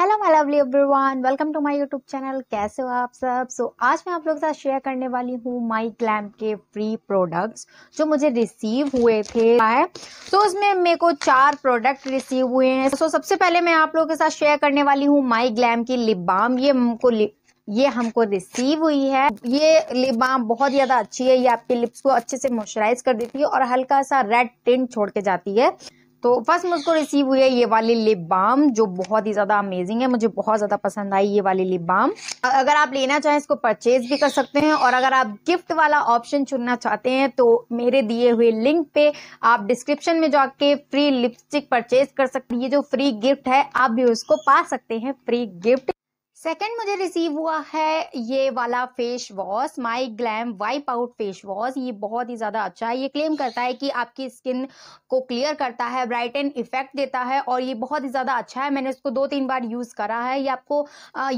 hello my lovely everyone welcome to my YouTube channel कैसे हो आप सब सो so, आज मैं आप लोग के साथ शेयर करने वाली हूँ माय ग्लैम के फ्री प्रोडक्ट्स जो मुझे रिसीव हुए थे सो so, उसमें मेरे को चार प्रोडक्ट रिसीव हुए हैं सो so, सबसे पहले मैं आप लोगों के साथ शेयर करने वाली हूँ माय ग्लैम की लिप बाम ये हमको ये हमको रिसीव हुई है ये लिप बाम बहुत ज़्यादा अच्छी है ये आपके लिप्स को अच्छे से मॉइस्चराइज कर देती है और हल्का सा रेड टिंट छोड़ के जाती है तो फर्स्ट मुझको रिसीव हुई है ये वाली लिप बाम जो बहुत ही ज़्यादा अमेजिंग है मुझे बहुत ज़्यादा पसंद आई ये वाली लिप बाम अगर आप लेना चाहें इसको परचेज भी कर सकते हैं और अगर आप गिफ्ट वाला ऑप्शन चुनना चाहते हैं तो मेरे दिए हुए लिंक पे आप डिस्क्रिप्शन में जाके फ्री लिपस्टिक परचेज कर सकते हैं ये जो फ्री गिफ्ट है आप भी उसको पा सकते हैं फ्री गिफ्ट सेकेंड मुझे रिसीव हुआ है ये वाला face wash my glam wipe out face wash ये बहुत ही ज़्यादा अच्छा है ये क्लेम करता है कि आपकी स्किन को क्लियर करता है ब्राइटन इफेक्ट देता है और ये बहुत ही ज़्यादा अच्छा है मैंने इसको दो तीन बार यूज़ करा है ये आपको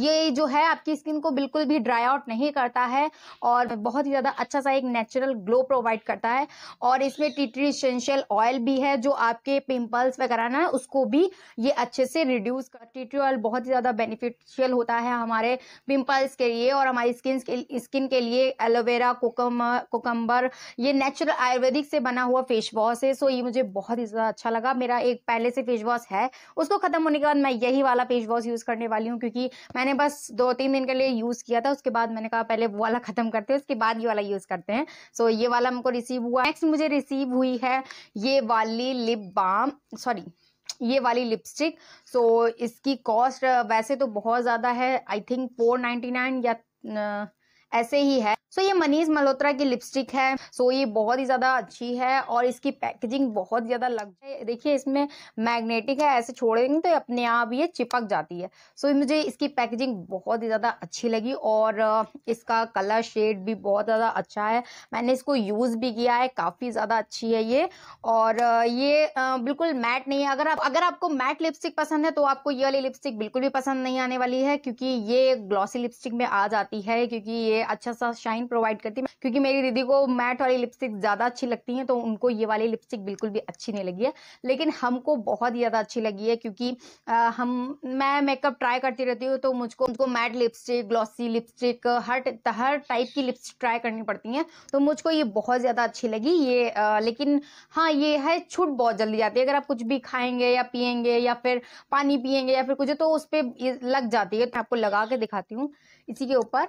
ये जो है आपकी स्किन को बिल्कुल भी ड्राई आउट नहीं करता है और बहुत ही ज़्यादा अच्छा सा एक नेचुरल ग्लो प्रोवाइड करता है और इसमें टीट्री इसेंशियल ऑयल भी है जो आपके पिम्पल्स वगैरह ना उसको भी ये अच्छे से रिड्यूस कर टीट्री ऑयल बहुत ही ज़्यादा बेनिफिशियल होता है होता है हमारे पिंपल्स के लिए और हमारी स्किन स्किन के लिए एलोवेरा कोकम्बर ये नेचुरल आयुर्वेदिक से बना हुआ फेस वॉश है सो ये मुझे बहुत ही ज़्यादा अच्छा लगा मेरा एक पहले से फेस वॉश है उसको ख़त्म होने के बाद मैं यही वाला फेस वॉश यूज़ करने वाली हूँ क्योंकि मैंने बस दो तीन दिन के लिए यूज़ किया था उसके बाद मैंने कहा पहले वो वाला ख़त्म करते हैं उसके बाद ये वाला यूज़ करते हैं सो ये वाला हमको रिसीव हुआ नेक्स्ट मुझे रिसीव हुई है ये वाली लिप बाम सॉरी ये वाली लिपस्टिक सो इसकी कॉस्ट वैसे तो बहुत ज़्यादा है I think four ninety nine या ऐसे ही है सो so, ये मनीष मल्होत्रा की लिपस्टिक है सो so, ये बहुत ही ज़्यादा अच्छी है और इसकी पैकेजिंग बहुत ज़्यादा लग है देखिए इसमें मैग्नेटिक है ऐसे छोड़ेंगे तो अपने आप ये चिपक जाती है सो so, मुझे इसकी पैकेजिंग बहुत ही ज़्यादा अच्छी लगी और इसका कलर शेड भी बहुत ज़्यादा अच्छा है मैंने इसको यूज़ भी किया है काफ़ी ज़्यादा अच्छी है ये और ये बिल्कुल मैट नहीं है अगर आप अगर आपको मैट लिपस्टिक पसंद है तो आपको ये वाली लिपस्टिक बिल्कुल भी पसंद नहीं आने वाली है क्योंकि ये ग्लॉसी लिपस्टिक में आ जाती है क्योंकि ये अच्छा सा शाइन प्रोवाइड करती है क्योंकि मेरी दीदी को मैट वाली लिपस्टिक ज़्यादा अच्छी लगती हैं तो उनको ये वाली लिपस्टिक बिल्कुल भी अच्छी नहीं लगी है लेकिन हमको बहुत ज़्यादा अच्छी लगी है क्योंकि हम मैं मेकअप ट्राई करती रहती हूँ तो मुझको उनको मैट लिपस्टिक ग्लॉसी लिपस्टिक हर हर टाइप की लिपस्टिक ट्राई करनी पड़ती हैं तो मुझको ये बहुत ज़्यादा अच्छी लगी ये लेकिन हाँ ये है छूट बहुत जल्दी जाती है अगर आप कुछ भी खाएंगे या पियेंगे या फिर पानी पियेंगे या फिर कुछ तो उस पर लग जाती है तो आपको लगा के दिखाती हूँ इसी के ऊपर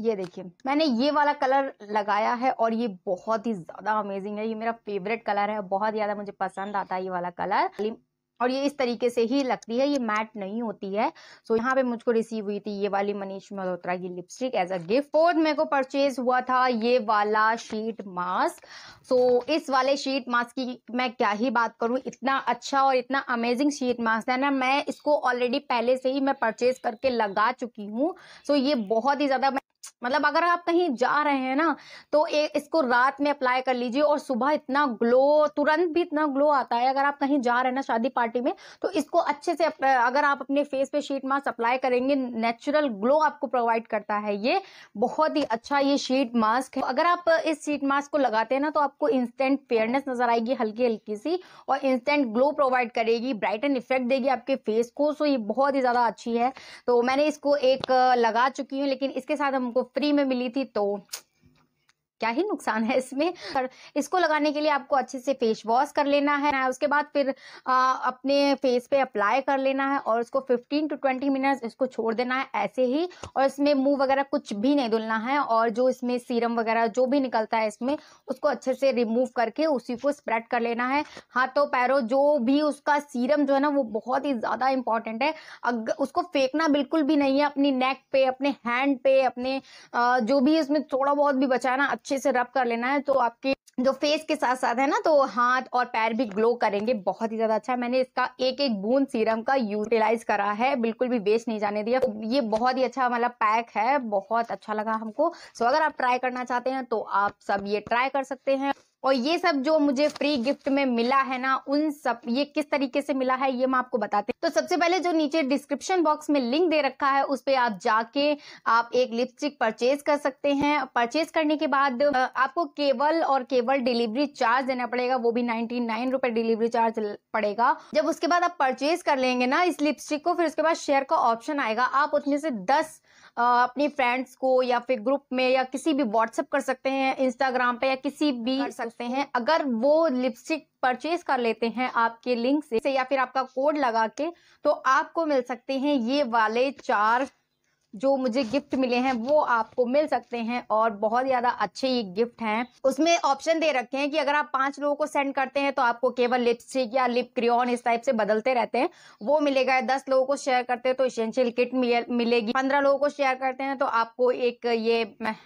ये देखिए मैंने ये वाला कलर लगाया है और ये बहुत ही ज़्यादा अमेजिंग है ये मेरा फेवरेट कलर है बहुत ज़्यादा मुझे पसंद आता है ये वाला कलर और ये इस तरीके से ही लगती है ये मैट नहीं होती है सो so, यहाँ पे मुझको रिसीव हुई थी ये वाली मनीष मल्होत्रा की lipstick as a gift forth मेरे को परचेज हुआ था ये वाला शीट मास्क सो so, इस वाले शीट मास्क की मैं क्या ही बात करूँ इतना अच्छा और इतना अमेजिंग शीट मास्क है ना मैं इसको ऑलरेडी पहले से ही मैं परचेज करके लगा चुकी हूँ सो so, ये बहुत ही ज़्यादा मतलब अगर आप कहीं जा रहे हैं ना तो ए, इसको रात में अप्लाई कर लीजिए और सुबह इतना ग्लो तुरंत भी इतना ग्लो आता है अगर आप कहीं जा रहे हैं ना शादी पार्टी में तो इसको अच्छे से अगर आप अपने फेस पे शीट मास्क अप्लाई करेंगे नेचुरल ग्लो आपको प्रोवाइड करता है ये बहुत ही अच्छा ये शीट मास्क है अगर आप इस शीट मास्क को लगाते हैं ना तो आपको इंस्टेंट फेयरनेस नजर आएगी हल्की हल्की सी और इंस्टेंट ग्लो प्रोवाइड करेगी ब्राइटन इफेक्ट देगी आपके फेस को सो ये बहुत ही ज्यादा अच्छी है तो मैंने इसको एक लगा चुकी हूँ लेकिन इसके साथ हम हमको फ्री में मिली थी तो क्या ही नुकसान है इसमें इसको लगाने के लिए आपको अच्छे से फेस वॉश कर लेना है उसके बाद फिर आ, अपने फेस पे अप्लाई कर लेना है और उसको 15 टू 20 मिनट्स इसको छोड़ देना है ऐसे ही और इसमें मुंह वगैरह कुछ भी नहीं धुलना है और जो इसमें सीरम वगैरह जो भी निकलता है इसमें उसको अच्छे से रिमूव करके उसी को स्प्रेड कर लेना है हाथों पैरों जो भी उसका सीरम जो है ना वो बहुत ही ज़्यादा इंपॉर्टेंट है उसको फेंकना बिल्कुल भी नहीं है अपनी नेक पे अपने हैंड पे अपने जो भी इसमें थोड़ा बहुत भी बचाना अच्छे अच्छे से रब कर लेना है तो आपके जो फेस के साथ साथ है ना तो हाथ और पैर भी ग्लो करेंगे बहुत ही ज्यादा अच्छा है मैंने इसका एक एक बूंद सीरम का यूटिलाइज करा है बिल्कुल भी वेस्ट नहीं जाने दिया तो ये बहुत ही अच्छा मतलब पैक है बहुत अच्छा लगा हमको सो अगर आप ट्राई करना चाहते हैं तो आप सब ये ट्राई कर सकते हैं और ये सब जो मुझे फ्री गिफ्ट में मिला है ना उन सब ये किस तरीके से मिला है ये मैं आपको बताते तो सबसे पहले जो नीचे डिस्क्रिप्शन बॉक्स में लिंक दे रखा है उस पर आप जाके आप एक लिपस्टिक परचेज कर सकते हैं परचेज करने के बाद आपको केवल और केवल डिलीवरी चार्ज देना पड़ेगा वो भी नाइनटी नाइन रुपए डिलीवरी चार्ज पड़ेगा जब उसके बाद आप परचेज कर लेंगे ना इस लिपस्टिक को फिर उसके बाद शेयर का ऑप्शन आएगा आप उसमें से दस अपनी फ्रेंड्स को या फिर ग्रुप में या किसी भी व्हाट्सअप कर सकते हैं इंस्टाग्राम पे या किसी भी कर सकते हैं अगर वो लिपस्टिक परचेज कर लेते हैं आपके लिंक से या फिर आपका कोड लगा के तो आपको मिल सकते हैं ये वाले चार जो मुझे गिफ्ट मिले हैं वो आपको मिल सकते हैं और बहुत ज़्यादा अच्छे ये गिफ्ट हैं उसमें ऑप्शन दे रखे हैं कि अगर आप पांच लोगों को सेंड करते हैं तो आपको केवल लिपस्टिक या लिप क्रियोन इस टाइप से बदलते रहते हैं वो मिलेगा दस लोगों को शेयर करते हैं तो इसेंशियल किट मिलेगी पंद्रह लोगों को शेयर करते हैं तो आपको एक ये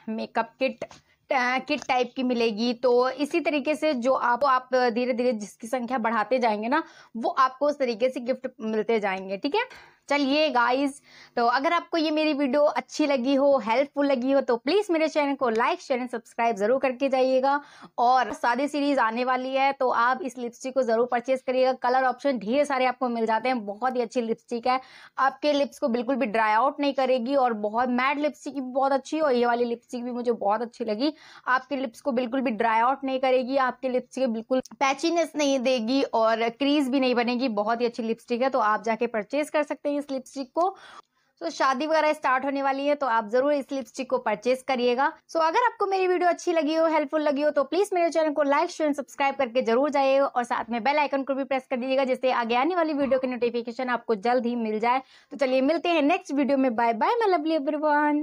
मेकअप किट किट टाइप की मिलेगी तो इसी तरीके से जो आप आप धीरे धीरे जिसकी संख्या बढ़ाते जाएंगे ना वो आपको उस तरीके से गिफ्ट मिलते जाएंगे ठीक है चलिए गाइज तो अगर आपको ये मेरी वीडियो अच्छी लगी हो हेल्पफुल लगी हो तो प्लीज़ मेरे चैनल को लाइक शेयर एंड सब्सक्राइब ज़रूर करके जाइएगा और शादी सीरीज़ आने वाली है तो आप इस लिपस्टिक को ज़रूर परचेज करिएगा कलर ऑप्शन ढेर सारे आपको मिल जाते हैं बहुत ही अच्छी लिपस्टिक है आपके लिप्स को बिल्कुल भी ड्राई आउट नहीं करेगी और बहुत मैड लिपस्टिक भी बहुत अच्छी और ये वाली लिपस्टिक भी मुझे बहुत अच्छी लगी आपके लिप्स को बिल्कुल भी ड्राई आउट नहीं करेगी आपके लिप्स के बिल्कुल पैचीनेस नहीं देगी और क्रीज भी नहीं बनेगी बहुत ही अच्छी लिपस्टिक है तो आप जाके परचेज कर सकते हैं हैं इस लिपस्टिक को तो so, शादी वगैरह स्टार्ट होने वाली है तो आप जरूर इस लिपस्टिक को परचेज करिएगा सो so, अगर आपको मेरी वीडियो अच्छी लगी हो हेल्पफुल लगी हो तो प्लीज मेरे चैनल को लाइक शेयर सब्सक्राइब करके जरूर जाइएगा और साथ में बेल आइकन को भी प्रेस कर दीजिएगा जिससे आगे आने वाली वीडियो की नोटिफिकेशन आपको जल्द ही मिल जाए तो चलिए मिलते हैं नेक्स्ट वीडियो में bye bye my lovely everyone